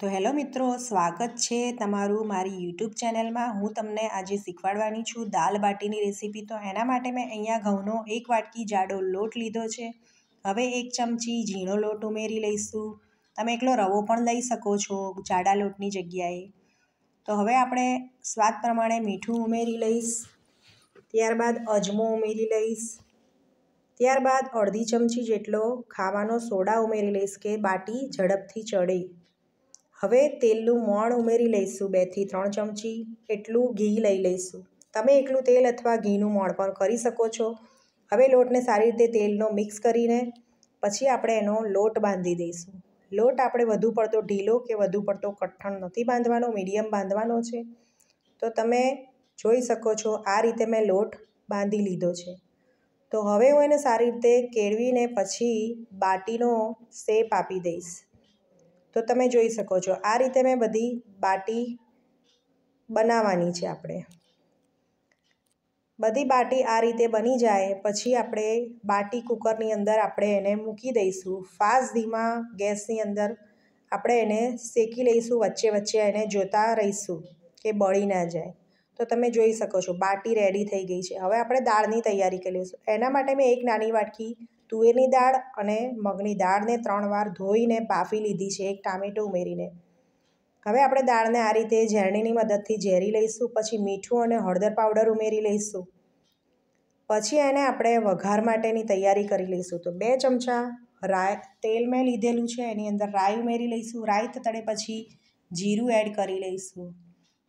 તો હેલો મિત્રો સ્વાગત છે તમારું મારી યુટ્યુબ ચેનલમાં હું તમને આજે શીખવાડવાની છું દાલ બાટીની રેસીપી તો એના માટે મેં અહીંયા ઘઉંનો એક વાટકી જાડો લોટ લીધો છે હવે એક ચમચી ઝીણો લોટ ઉમેરી લઈશું તમે એકલો રવો પણ લઈ શકો છો જાડા લોટની જગ્યાએ તો હવે આપણે સ્વાદ પ્રમાણે મીઠું ઉમેરી લઈશ ત્યારબાદ અજમો ઉમેરી લઈશ ત્યારબાદ અડધી ચમચી જેટલો ખાવાનો સોડા ઉમેરી લઈશ કે બાટી ઝડપથી ચડે હવે તેલનું મોણ ઉમેરી લઈશું બેથી ત્રણ ચમચી એટલું ઘી લઈ લઈશું તમે એકલું તેલ અથવા ઘીનું મોણ પણ કરી શકો છો હવે લોટને સારી રીતે તેલનો મિક્સ કરીને પછી આપણે એનો લોટ બાંધી દઈશું લોટ આપણે વધુ પડતો ઢીલો કે વધુ પડતો કઠણ નથી બાંધવાનો મીડિયમ બાંધવાનો છે તો તમે જોઈ શકો છો આ રીતે મેં લોટ બાંધી લીધો છે તો હવે હું એને સારી રીતે કેળવીને પછી બાટીનો સેપ આપી દઈશ તો તમે જોઈ શકો છો આ રીતે મેં બધી બાટી બનાવવાની છે આપણે બધી બાટી આ રીતે બની જાય પછી આપણે બાટી કુકરની અંદર આપણે એને મૂકી દઈશું ફાસ્ટ ધીમા ગેસની અંદર આપણે એને શેકી લઈશું વચ્ચે વચ્ચે એને જોતા રહીશું કે બળી ના જાય તો તમે જોઈ શકો છો બાટી રેડી થઈ ગઈ છે હવે આપણે દાળની તૈયારી કરી લઈશું એના માટે મેં એક નાની વાટકી તુવેરની દાળ અને મગની દાળને ત્રણ વાર ધોઈને બાફી લીધી છે એક ટામેટો ઉમેરીને હવે આપણે દાળને આ રીતે ઝેરણીની મદદથી ઝેરી લઈશું પછી મીઠું અને હળદર પાવડર ઉમેરી લઈશું પછી એને આપણે વઘાર માટેની તૈયારી કરી લઈશું તો બે ચમચા રાય તેલ મેં લીધેલું છે એની અંદર રાઈ ઉમેરી લઈશું રાઈ તળે પછી જીરું એડ કરી લઈશું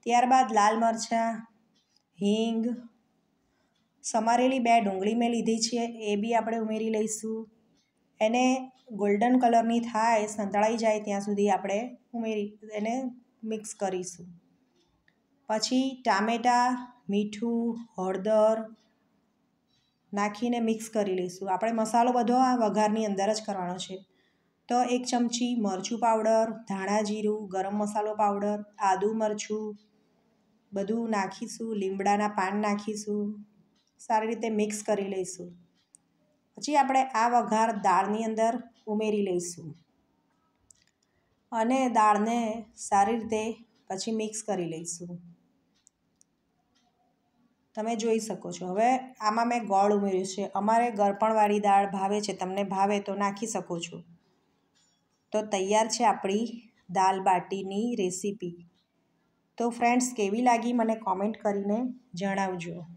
ત્યારબાદ લાલ મરચાં હિંગ સમારેલી બે ડુંગળી મેં લીધી છે એ બી આપણે ઉમેરી લઈશું એને ગોલ્ડન કલરની થાય સંતળાઈ જાય ત્યાં સુધી આપણે ઉમેરી એને મિક્સ કરીશું પછી ટામેટાં મીઠું હળદર નાખીને મિક્સ કરી લઈશું આપણે મસાલો બધો આ વઘારની અંદર જ કરવાનો છે તો એક ચમચી મરચું પાવડર ધાણા જીરું ગરમ મસાલો પાવડર આદુ મરચું બધું નાખીશું લીમડાના પાન નાખીશું સારી રીતે મિક્સ કરી લઈશું પછી આપણે આ વઘાર દાળની અંદર ઉમેરી લઈશું અને દાળને સારી રીતે પછી મિક્સ કરી લઈશું તમે જોઈ શકો છો હવે આમાં મેં ગોળ ઉમેર્યું છે અમારે ગરપણવાળી દાળ ભાવે છે તમને ભાવે તો નાખી શકો છો તો તૈયાર છે આપણી દાલ બાટીની રેસીપી તો ફ્રેન્ડ્સ કેવી લાગી મને કોમેન્ટ કરીને જણાવજો